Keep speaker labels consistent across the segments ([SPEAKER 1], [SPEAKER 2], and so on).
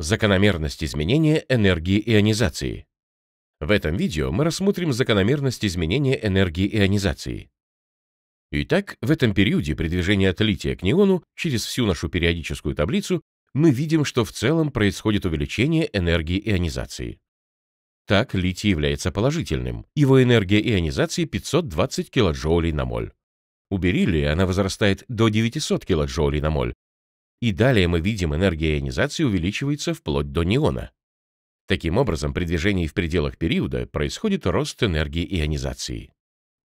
[SPEAKER 1] Закономерность изменения энергии ионизации. В этом видео мы рассмотрим закономерность изменения энергии ионизации. Итак, в этом периоде при движении от лития к неону через всю нашу периодическую таблицу мы видим, что в целом происходит увеличение энергии ионизации. Так, литий является положительным. Его энергия ионизации 520 килоджоулей на моль. У бериллия она возрастает до 900 килоджоулей на моль, и далее мы видим, энергия ионизации увеличивается вплоть до неона. Таким образом, при движении в пределах периода происходит рост энергии ионизации.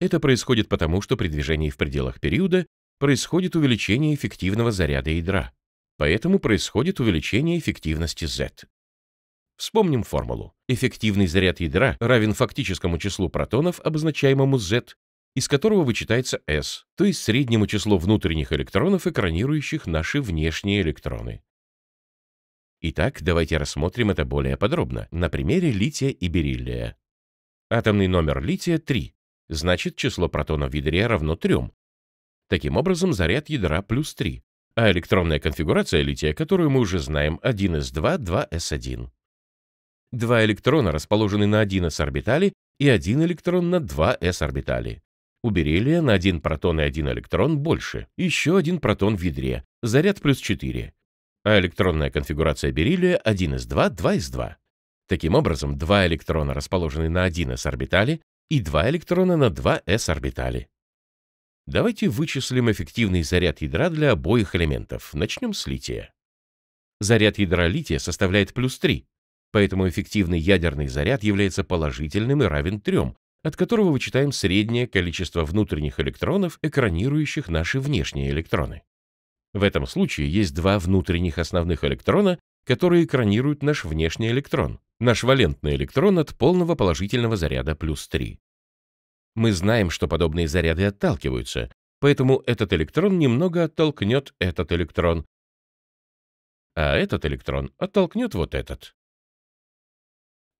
[SPEAKER 1] Это происходит потому, что при движении в пределах периода происходит увеличение эффективного заряда ядра. Поэтому происходит увеличение эффективности Z. Вспомним формулу. Эффективный заряд ядра равен фактическому числу протонов, обозначаемому Z, из которого вычитается S, то есть среднему числу внутренних электронов, экранирующих наши внешние электроны. Итак, давайте рассмотрим это более подробно, на примере лития и бериллия. Атомный номер лития 3, значит число протонов в ядре равно 3. Таким образом, заряд ядра плюс 3, а электронная конфигурация лития, которую мы уже знаем, 1s2, 2s1. Два электрона расположены на 1s орбитали и один электрон на 2s орбитали. У берилия на один протон и один электрон больше, еще один протон в ядре, заряд плюс 4. А электронная конфигурация берилия 1 из 2, 2 из 2. Таким образом, два электрона расположены на 1s орбитали и два электрона на 2s орбитали. Давайте вычислим эффективный заряд ядра для обоих элементов. Начнем с лития. Заряд ядра лития составляет плюс 3, поэтому эффективный ядерный заряд является положительным и равен 3, от которого вычитаем среднее количество внутренних электронов, экранирующих наши внешние электроны. В этом случае есть два внутренних основных электрона, которые экранируют наш внешний электрон, наш валентный электрон от полного положительного заряда плюс 3. Мы знаем, что подобные заряды отталкиваются, поэтому этот электрон немного оттолкнет этот электрон, а этот электрон оттолкнет вот этот.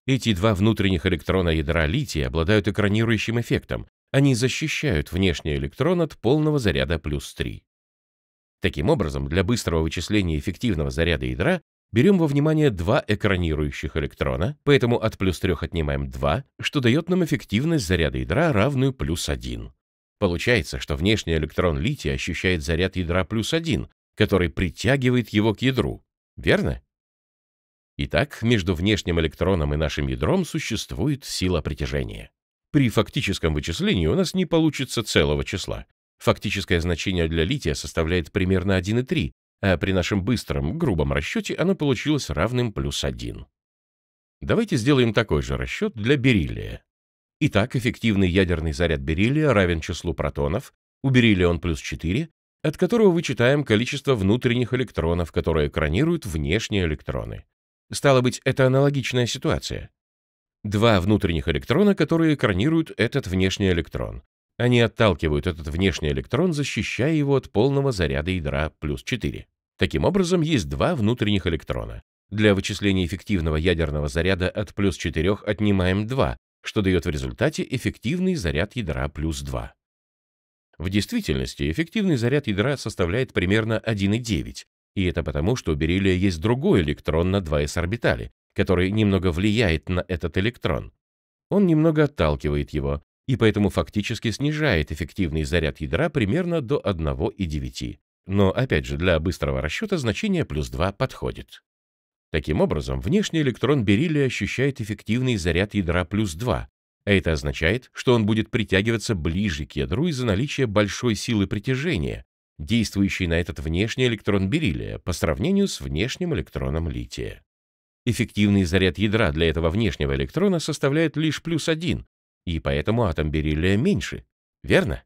[SPEAKER 1] Эти два внутренних электрона ядра лития обладают экранирующим эффектом. Они защищают внешний электрон от полного заряда плюс 3. Таким образом, для быстрого вычисления эффективного заряда ядра берем во внимание два экранирующих электрона, поэтому от плюс 3 отнимаем 2, что дает нам эффективность заряда ядра, равную плюс 1. Получается, что внешний электрон лития ощущает заряд ядра плюс 1, который притягивает его к ядру. Верно? Итак, между внешним электроном и нашим ядром существует сила притяжения. При фактическом вычислении у нас не получится целого числа. Фактическое значение для лития составляет примерно 1,3, а при нашем быстром, грубом расчете оно получилось равным плюс 1. Давайте сделаем такой же расчет для бериллия. Итак, эффективный ядерный заряд бериллия равен числу протонов, у бериллия он плюс 4, от которого вычитаем количество внутренних электронов, которые экранируют внешние электроны. Стало быть, это аналогичная ситуация. Два внутренних электрона, которые экранируют этот внешний электрон. Они отталкивают этот внешний электрон, защищая его от полного заряда ядра плюс 4. Таким образом, есть два внутренних электрона. Для вычисления эффективного ядерного заряда от плюс 4 отнимаем 2, что дает в результате эффективный заряд ядра плюс 2. В действительности эффективный заряд ядра составляет примерно 1,9, и это потому, что у бериллия есть другой электрон на 2s орбитали, который немного влияет на этот электрон. Он немного отталкивает его, и поэтому фактически снижает эффективный заряд ядра примерно до 1,9. Но, опять же, для быстрого расчета значение плюс 2 подходит. Таким образом, внешний электрон бериллия ощущает эффективный заряд ядра плюс 2, а это означает, что он будет притягиваться ближе к ядру из-за наличия большой силы притяжения, действующий на этот внешний электрон бериллия по сравнению с внешним электроном лития. Эффективный заряд ядра для этого внешнего электрона составляет лишь плюс один, и поэтому атом бериллия меньше, верно?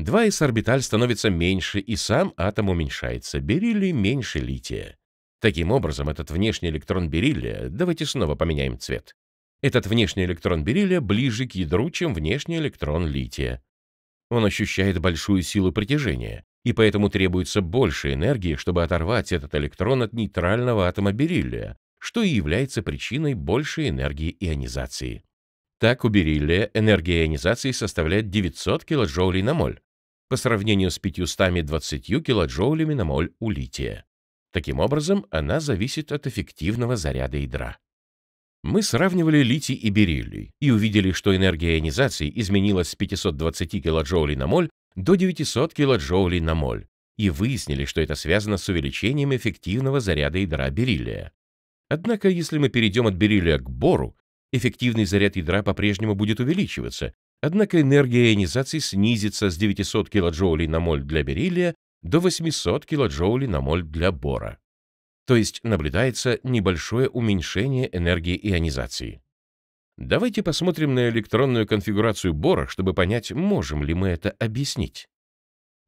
[SPEAKER 1] 2s-орбиталь становится меньше, и сам атом уменьшается, бериллий меньше лития. Таким образом, этот внешний электрон бериллия, давайте снова поменяем цвет, этот внешний электрон бериллия ближе к ядру, чем внешний электрон лития. Он ощущает большую силу притяжения, и поэтому требуется больше энергии, чтобы оторвать этот электрон от нейтрального атома бериллия, что и является причиной большей энергии ионизации. Так, у бериллия энергия ионизации составляет 900 килоджоулей на моль, по сравнению с 520 килоджоулями на моль у лития. Таким образом, она зависит от эффективного заряда ядра. Мы сравнивали литий и бериллий и увидели, что энергия ионизации изменилась с 520 килоджоулей на моль до 900 килоджоулей на моль и выяснили, что это связано с увеличением эффективного заряда ядра бериллия. Однако, если мы перейдем от бериллия к бору, эффективный заряд ядра по-прежнему будет увеличиваться, однако энергия ионизации снизится с 900 килоджоулей на моль для бериллия до 800 килоджоулей на моль для бора. То есть наблюдается небольшое уменьшение энергии ионизации. Давайте посмотрим на электронную конфигурацию бора, чтобы понять, можем ли мы это объяснить.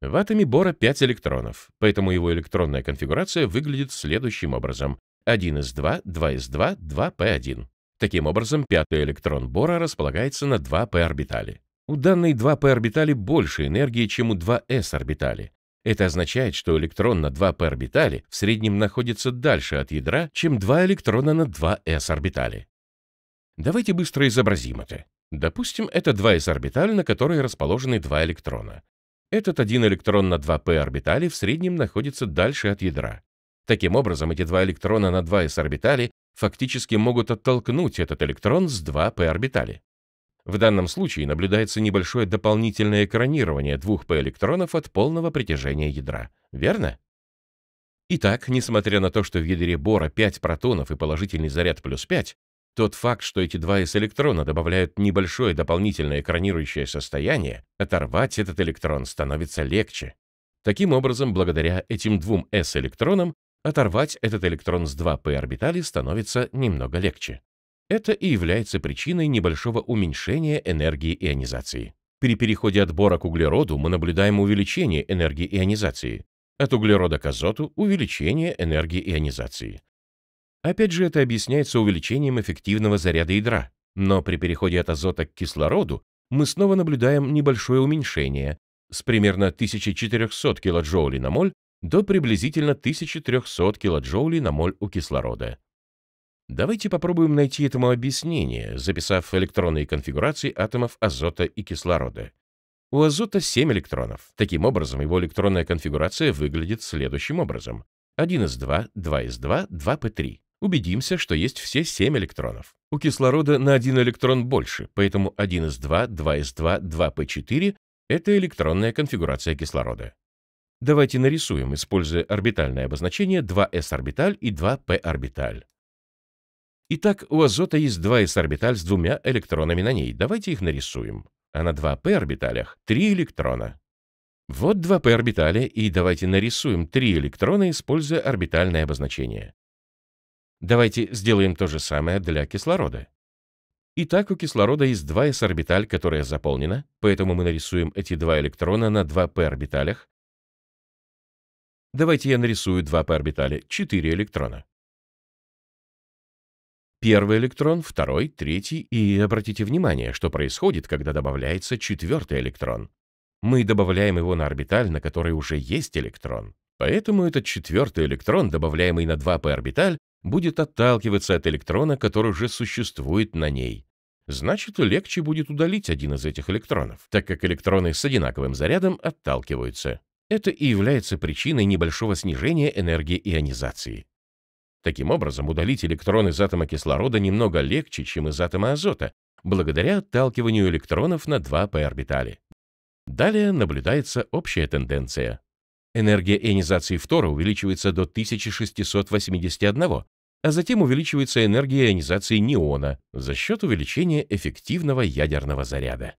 [SPEAKER 1] В атоме бора 5 электронов, поэтому его электронная конфигурация выглядит следующим образом. 1s2, 2s2, 2p1. Таким образом, пятый электрон бора располагается на 2p орбитали. У данной 2p орбитали больше энергии, чем у 2s орбитали. Это означает, что электрон на 2p орбитали в среднем находится дальше от ядра, чем два электрона на 2s орбитали. Давайте быстро изобразим это. Допустим, это два s орбиталь, на которые расположены два электрона. Этот один электрон на 2p орбитали в среднем находится дальше от ядра. Таким образом, эти два электрона на 2s орбитали фактически могут оттолкнуть этот электрон с 2p орбитали. В данном случае наблюдается небольшое дополнительное экранирование двух p электронов от полного притяжения ядра, верно? Итак, несмотря на то, что в ядре бора 5 протонов и положительный заряд плюс 5, тот факт, что эти два s-электрона добавляют небольшое дополнительное экранирующее состояние, оторвать этот электрон становится легче. Таким образом, благодаря этим двум s-электронам, оторвать этот электрон с 2p орбитали становится немного легче. Это и является причиной небольшого уменьшения энергии ионизации. При переходе от бора к углероду мы наблюдаем увеличение энергии ионизации. От углерода к азоту – увеличение энергии ионизации. Опять же, это объясняется увеличением эффективного заряда ядра, но при переходе от азота к кислороду мы снова наблюдаем небольшое уменьшение с примерно 1400 кДж на моль до приблизительно 1300 кДж на моль у кислорода. Давайте попробуем найти этому объяснение, записав электронные конфигурации атомов азота и кислорода. У азота 7 электронов. Таким образом, его электронная конфигурация выглядит следующим образом. 1s2, 2s2, 2p3. Убедимся, что есть все 7 электронов. У кислорода на 1 электрон больше, поэтому 1s2, 2s2, 2p4 — это электронная конфигурация кислорода. Давайте нарисуем, используя орбитальное обозначение 2s-орбиталь и 2p-орбиталь. Итак, у азота есть 2s-орбиталь с двумя электронами на ней. Давайте их нарисуем. А на 2p-орбиталях 3 электрона. Вот 2p-орбитали, и давайте нарисуем 3 электрона, используя орбитальное обозначение. Давайте сделаем то же самое для кислорода. Итак, у кислорода есть два s орбиталь которая заполнена, поэтому мы нарисуем эти два электрона на 2p-орбиталях. Давайте я нарисую 2p-орбитали, 4 электрона. Первый электрон, второй, третий, и обратите внимание, что происходит, когда добавляется четвертый электрон. Мы добавляем его на орбиталь, на которой уже есть электрон. Поэтому этот четвертый электрон, добавляемый на 2p орбиталь, будет отталкиваться от электрона, который уже существует на ней. Значит, легче будет удалить один из этих электронов, так как электроны с одинаковым зарядом отталкиваются. Это и является причиной небольшого снижения энергии ионизации. Таким образом, удалить электрон из атома кислорода немного легче, чем из атома азота, благодаря отталкиванию электронов на 2p-орбитали. Далее наблюдается общая тенденция. Энергия ионизации фтора увеличивается до 1681, а затем увеличивается энергия ионизации неона за счет увеличения эффективного ядерного заряда.